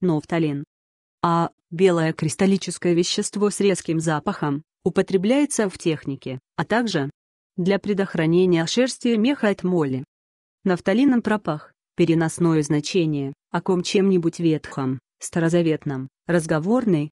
новталин. А белое кристаллическое вещество с резким запахом употребляется в технике, а также для предохранения шерсти и меха от моли. Нафталином пропах, переносное значение, о ком чем-нибудь ветхом, старозаветном, разговорный,